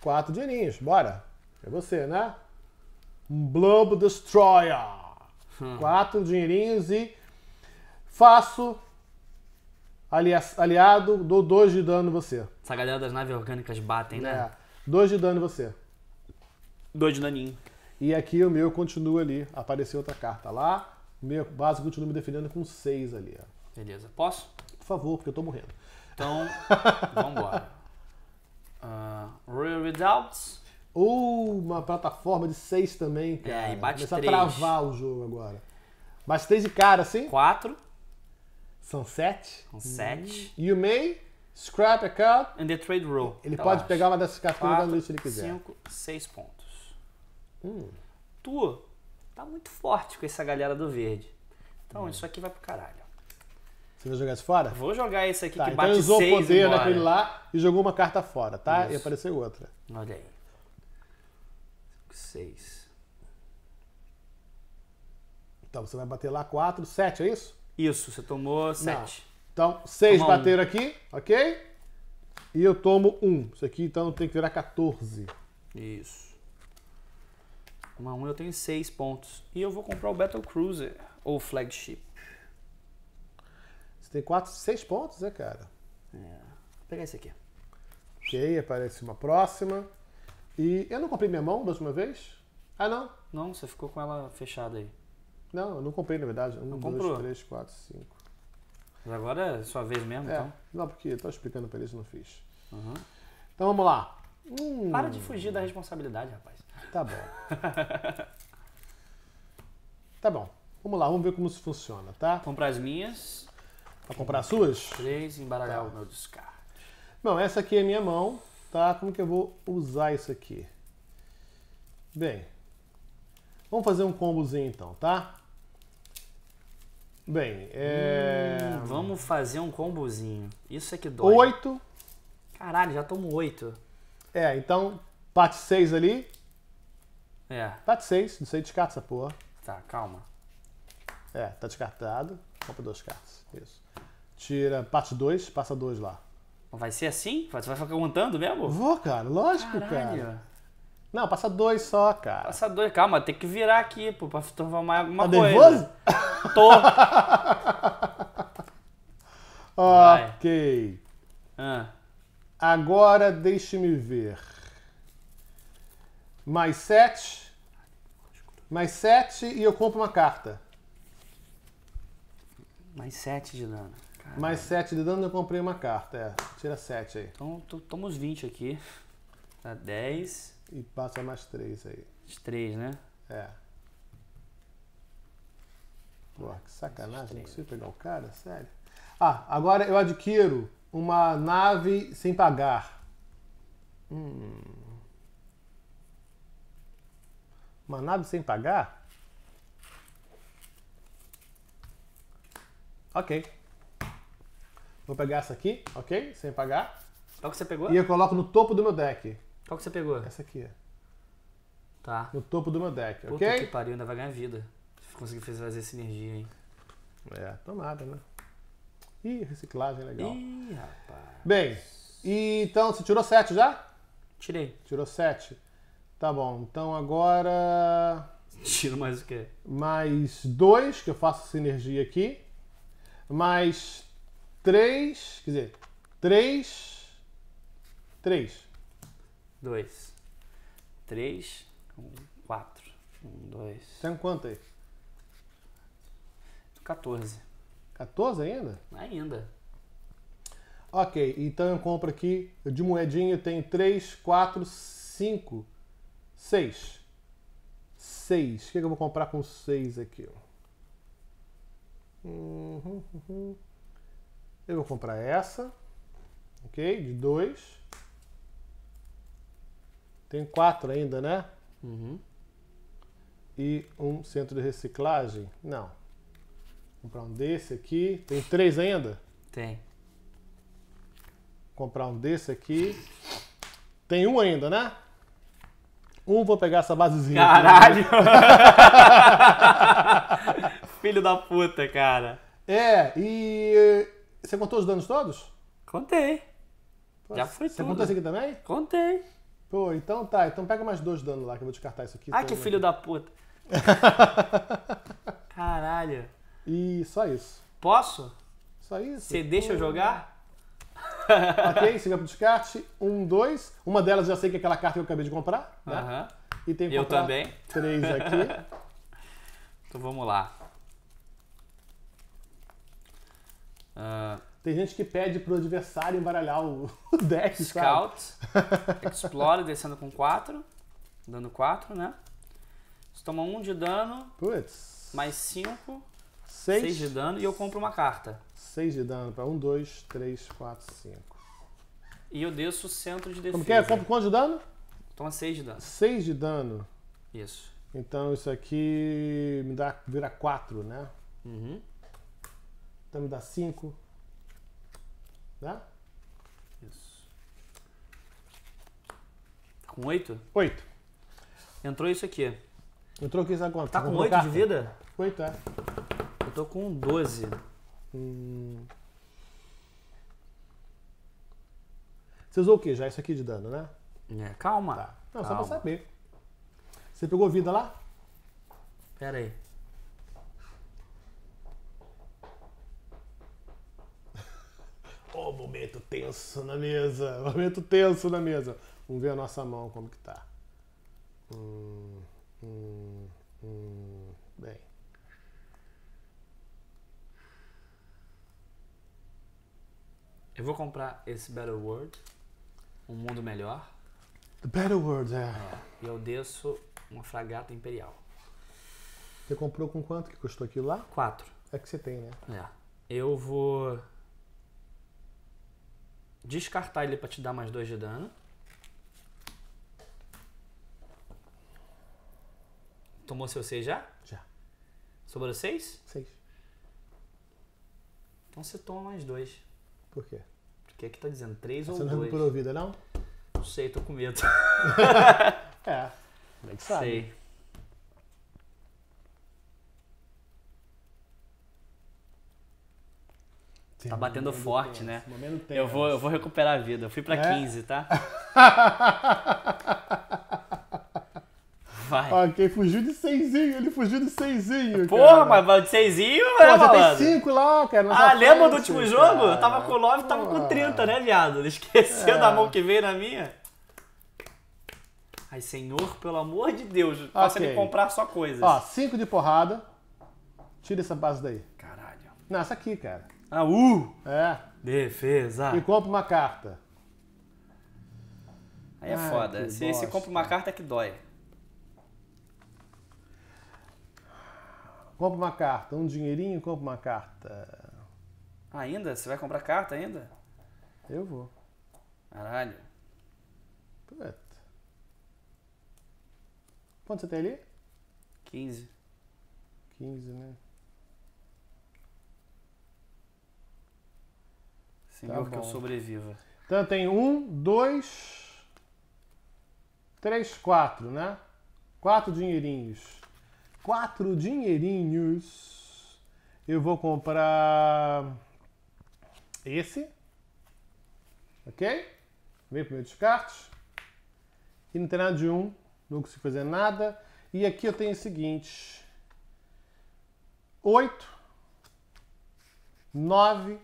Quatro dinheirinhos, bora. É você, né? Um Blob Destroyer. Hum. Quatro dinheirinhos e faço ali, aliado, dou dois de dano em você. Essa galera das naves orgânicas batem, né? É. Dois de dano em você. Dois de daninho. E aqui o meu continua ali. Apareceu outra carta lá. O meu básico continua me defendendo com seis ali. Ó. Beleza. Posso? Por favor, porque eu tô morrendo. Então, vamos embora. Uh, ah, Real Results. Ou uma plataforma de 6 também, é, cara. É, e bate Começa três. a travar o jogo agora. Bate 3 de cara, sim? 4. São 7. São 7. You hum. may scrap a card. And the trade roll. Ele pode baixo. pegar uma dessas cartas da lista se ele quiser. 5, 6 pontos. Hum. Tu tá muito forte com essa galera do verde. Então hum. isso aqui vai pro caralho. Você vai jogar esse fora? Vou jogar esse aqui tá, que então bate então usou seis o poder naquele lá e jogou uma carta fora, tá? Isso. E apareceu outra. Olha aí. Seis. Então você vai bater lá quatro, sete, é isso? Isso, você tomou sete. Não. Então, seis Toma bateram um. aqui, ok? E eu tomo um. Isso aqui então tem que virar 14. Isso. Uma 1 um, eu tenho 6 pontos. E eu vou comprar o Battle Cruiser ou Flagship tem quatro, seis pontos, né, cara? É. Vou pegar esse aqui. Ok, aparece uma próxima. E eu não comprei minha mão da última vez? Ah, não? Não, você ficou com ela fechada aí. Não, eu não comprei, na verdade. Um, não dois, comprou. três, quatro, cinco. Mas agora é sua vez mesmo, é. então? Não, porque eu tô explicando pra eles, e não fiz. Uhum. Então vamos lá. Hum. Para de fugir da responsabilidade, rapaz. Tá bom. tá bom. Vamos lá, vamos ver como isso funciona, tá? Comprar as minhas. Pra comprar as suas? Três, embaralhar tá. o meu descarte. Bom, essa aqui é a minha mão, tá? Como que eu vou usar isso aqui? Bem, vamos fazer um combozinho então, tá? Bem, é... Hum, vamos fazer um combozinho. Isso é que dói. Oito. Caralho, já tomo oito. É, então, parte seis ali. É. Parte seis, não sei, descartar essa porra. Tá, calma. É, tá descartado. Compra duas cartas. Isso. Tira parte 2, passa dois lá. Vai ser assim? Você vai ficar contando mesmo? Vou, cara. Lógico, Caralho. cara. Não, passa dois só, cara. Passa dois, calma, tem que virar aqui, pô, pra transformar alguma tá coisa. Nervoso? Tô. ok. Ah. Agora deixe-me ver. Mais sete. Mais sete e eu compro uma carta. Mais 7 de dano. Caramba. Mais 7 de dano eu comprei uma carta, é. Tira 7 aí. Então toma uns 20 aqui. Dá 10. E passa mais 3 aí. Mais 3, né? É. Pô, que sacanagem, não consigo pegar o cara, sério. Ah, agora eu adquiro uma nave sem pagar. Hum. Uma nave sem pagar? Ok. Vou pegar essa aqui, ok? Sem pagar. Qual que você pegou? E eu coloco no topo do meu deck. Qual que você pegou? Essa aqui. Tá. No topo do meu deck, Puta ok? que pariu, ainda vai ganhar vida. Se conseguir fazer sinergia, hein? É, tomada, né? Ih, reciclagem legal. Ih, rapaz. Bem, e, então você tirou 7 já? Tirei. Tirou 7. Tá bom, então agora. Tiro mais o quê? Mais 2, que eu faço sinergia aqui mais 3, quer dizer, 3, 3. 2, 3, 4, 1, 2. Tem quanto aí? 14. 14 ainda? Ainda. Ok, então eu compro aqui de moedinha, tem 3, 4, 5, 6. 6. O é que, eu vou comprar com 6 aqui? Ó? Uhum, uhum. Eu vou comprar essa, ok? De dois. Tem quatro ainda, né? Uhum. E um centro de reciclagem? Não. Vou comprar um desse aqui. Tem três ainda? Tem. Vou comprar um desse aqui. Tem um ainda, né? Um vou pegar essa basezinha. Caralho! filho da puta, cara. É, e. Você contou os danos todos? Contei. Pô, Já foi você tudo. Você contou esse aqui também? Contei. Pô, então tá. Então pega mais dois danos lá que eu vou descartar isso aqui. Ah, que filho aqui. da puta. Caralho. E só isso. Posso? Só isso? Você deixa eu jogar? ok, siga pro descarte. Um, dois. Uma delas já sei que é aquela carta que eu acabei de comprar. Né? Uh -huh. E tem que eu também. três aqui. então vamos lá. Uh, Tem gente que pede pro adversário embaralhar o, deck, Scout, Explore, descendo com 4, dando 4, né? Você toma 1 um de dano, Puts. mais 5, 6 de dano e eu compro uma carta. 6 de dano pra 1, 2, 3, 4, 5. E eu desço o centro de defesa. Como que é? Compro quanto de dano? Toma 6 de dano. 6 de dano? Isso. Então isso aqui me dá, vira 4, né? Uhum. Então me dá 5. Né? Isso. Tá com 8? 8. Entrou isso aqui. Entrou o que isso agora. Tá com 8 de vida? 8, é. Eu tô com 12. Hum... Você usou o que já? Isso aqui de dano, né? É, calma. Tá. Não, calma. só pra saber. Você pegou vida lá? Pera aí. Momento tenso na mesa. Momento tenso na mesa. Vamos ver a nossa mão como que tá. Hum, hum, hum. Bem. Eu vou comprar esse Better World. Um mundo melhor. The Better World, é. é. E eu desço uma fragata imperial. Você comprou com quanto que custou aquilo lá? Quatro. É que você tem, né? É. Eu vou descartar ele para te dar mais 2 de dano. Tomou seu 6 já? Já. Sobrou 6? 6. Então você toma mais 2. Por quê? Porque aqui é tá dizendo 3 tá ou 2. Você não por ouvida, não? Não sei, tô com medo. é. Como é que sabe? Sei. tá batendo momento forte, tenso, né? Eu vou, eu vou recuperar a vida. Eu fui para é? 15, tá? Vai. Ah, quem fugiu de seisinho, ele fugiu de seisinho. Porra, cara. mas de seisinho, velho. Pô, né, já tem cinco lá, cara. É ah, lembra do último jogo? Cara. Eu tava com 9, tava com 30, né, viado? Ele esqueceu é. da mão que veio na minha. Ai, senhor, pelo amor de Deus, faça okay. comprar só coisas. Ó, cinco de porrada. Tira essa base daí. Caralho. Não, essa aqui, cara. Ah, U! Uh! É. Defesa. E compra uma carta. Aí é Ai, foda. Se, se compra uma carta é que dói. Compra uma carta, um dinheirinho, compra uma carta. Ainda? Você vai comprar carta ainda? Eu vou. Caralho. Puta. Quanto você tem ali? 15. 15, né? Senhor, assim, tá que eu sobreviva. Então tem um, dois, três, quatro, né? Quatro dinheirinhos. Quatro dinheirinhos. Eu vou comprar esse. Ok? Vem pro meu descarte. Aqui não tem nada de um. Não consigo fazer nada. E aqui eu tenho o seguinte. oito, nove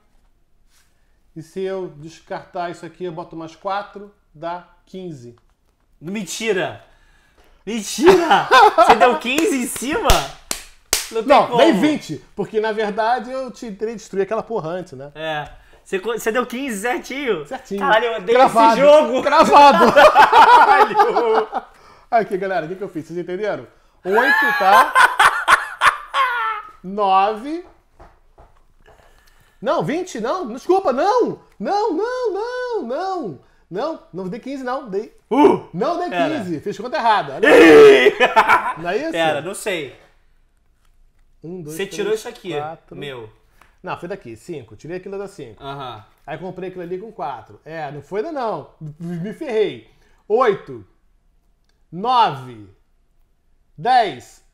e se eu descartar isso aqui, eu boto mais 4, dá 15. Mentira! Mentira! Você deu 15 em cima? Não, não dei 20, porque na verdade eu te entrei destruir aquela porra antes, né? É. Você, deu 15 certinho? Certinho. Caralho, eu dei Cravado. esse jogo! Cravado! Caralho! Aqui, galera, o que, que eu fiz? Vocês entenderam? 8, tá? 9 Não, 20, não, desculpa, não! Não, não, não, não! Não, não dei 15, não. Dei. Uh, não dei 15. Era. Fiz conta errada. não é isso? Era, não sei. Um, dois, Você três, tirou isso aqui, quatro. meu. Não, foi daqui, 5. Tirei aquilo da 5. Aham. Aí comprei aquilo ali com 4. É, não foi ainda não. Me ferrei. 8, 9, 10,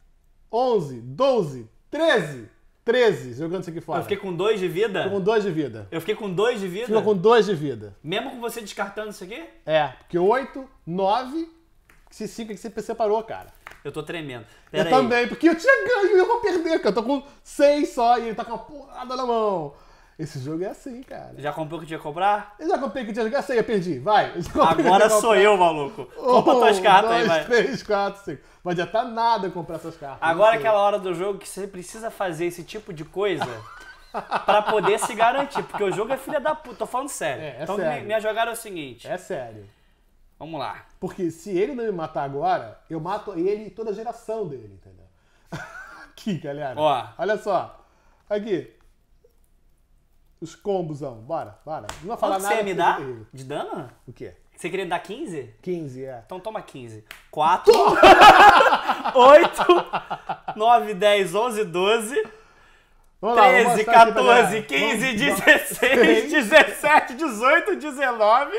11, 12, 13. 13 jogando isso aqui fora. Eu fiquei com 2 de vida? Fiquei com 2 de vida. Eu fiquei com 2 de vida? Ficou com 2 de vida. Mesmo com você descartando isso aqui? É, porque 8, 9, esse 5 que você separou, cara. Eu tô tremendo. Pera eu aí. também, porque eu tinha ganho e eu vou perder, cara. Eu tô com 6 só e ele tá com a porrada na mão. Esse jogo é assim, cara. Já comprou o que tinha que comprar? Eu já comprei o que tinha que comprar, sei, eu perdi. Vai. Eu Agora sou eu, maluco. Compra um, tuas cartas dois, aí, vai. três, quatro, cinco. Não adiantar nada comprar essas cartas. Agora é aquela hora do jogo que você precisa fazer esse tipo de coisa para poder se garantir. Porque o jogo é filha da puta, tô falando sério. É, é então sério. minha jogada é o seguinte. É sério. Vamos lá. Porque se ele não me matar agora, eu mato ele e toda a geração dele, entendeu? Aqui, galera. Ó. Olha só. Aqui. Os combosão. Bora, bora. Não vai falar Quanto nada. Você ia me dar de dano? O quê? Você queria dar 15? 15, é. Então toma 15. 4, 8, 9, 10, 11, 12, Vamos 13, lá, 14, 15, vamos, 16, 17, 18, 19.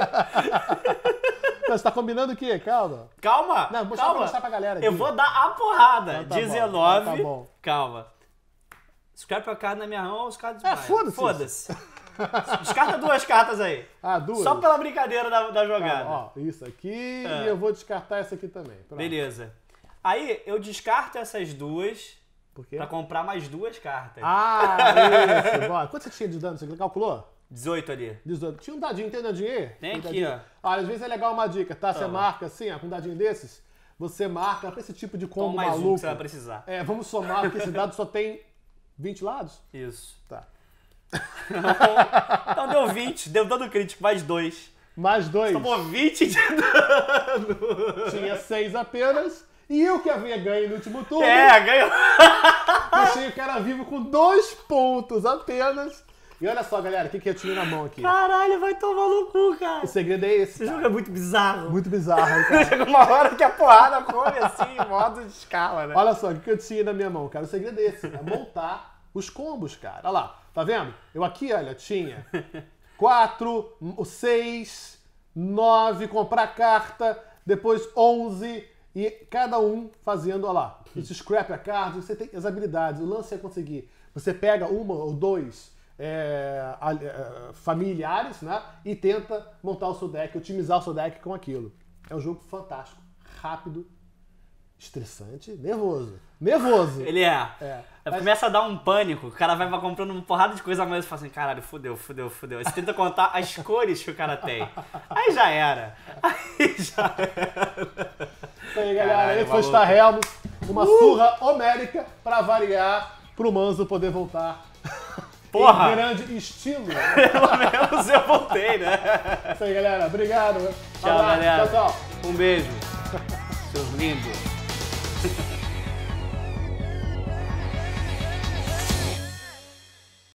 você tá combinando o quê? Calma. Calma. Não, vou calma. mostrar pra galera. Aqui. Eu vou dar a porrada. tá 19. Bom, tá bom. Então tá calma. Se o cara a carta na minha mão, os caras ah, desmaiam. É, foda-se. Foda-se. Descarta duas cartas aí. Ah, duas? Só pela brincadeira da, da jogada. Ah, ó, isso aqui é. e eu vou descartar essa aqui também. Pronto. Beleza. Aí eu descarto essas duas. Por quê? Pra comprar mais duas cartas. Ah, isso. Bora. Quanto você tinha de dano? Você calculou? 18 ali. 18. Tinha um dadinho, tem dadinho Tem um aqui, dadinho. ó. Olha, às vezes é legal uma dica, tá? Toma. Você tá marca assim, ó, com um dadinho desses, você marca pra esse tipo de combo Toma mais maluco. Um que você vai precisar. É, vamos somar, porque esse dado só tem 20 lados? Isso. Tá. então, deu 20, deu dano crítico, mais dois. Mais dois. Tomou 20 de dano. Tinha seis apenas. E eu que havia ganho no último turno. É, ganhou. Deixei o cara vivo com dois pontos apenas. E olha só, galera, o que, que eu tinha na mão aqui? Caralho, vai tomar no cu, cara. O segredo é esse. Esse jogo é muito bizarro. Muito bizarro, cara. Chega uma hora que a porrada come assim, em modo de escala, né? Olha só, o que, que eu tinha na minha mão, cara? O segredo é esse, é montar os combos, cara. Olha lá, tá vendo? Eu aqui, olha, tinha 4, 6, 9, comprar carta, depois 11, e cada um fazendo, olha lá, esse scrap a carta, você tem as habilidades. O lance é conseguir. Você pega uma ou dois é, é, familiares, né? E tenta montar o seu deck, otimizar o seu deck com aquilo. É um jogo fantástico, rápido, estressante, nervoso. Nervoso! Ele é. é. Mas... Começa a dar um pânico, o cara vai comprando uma porrada de coisa a mais e fala assim, caralho, fudeu, fudeu, fudeu. Aí você tenta contar as cores que o cara tem. Aí já era. Aí já era. aí, galera. Caralho, Ele foi Star Helms, uma uh! surra homérica pra variar, pro Manzo poder voltar Porra! Em grande estilo. Né? Pelo menos eu voltei, né? Isso aí, galera. Obrigado. Tchau, Olá, galera. Tchau, tchau. Um beijo. Seus lindos.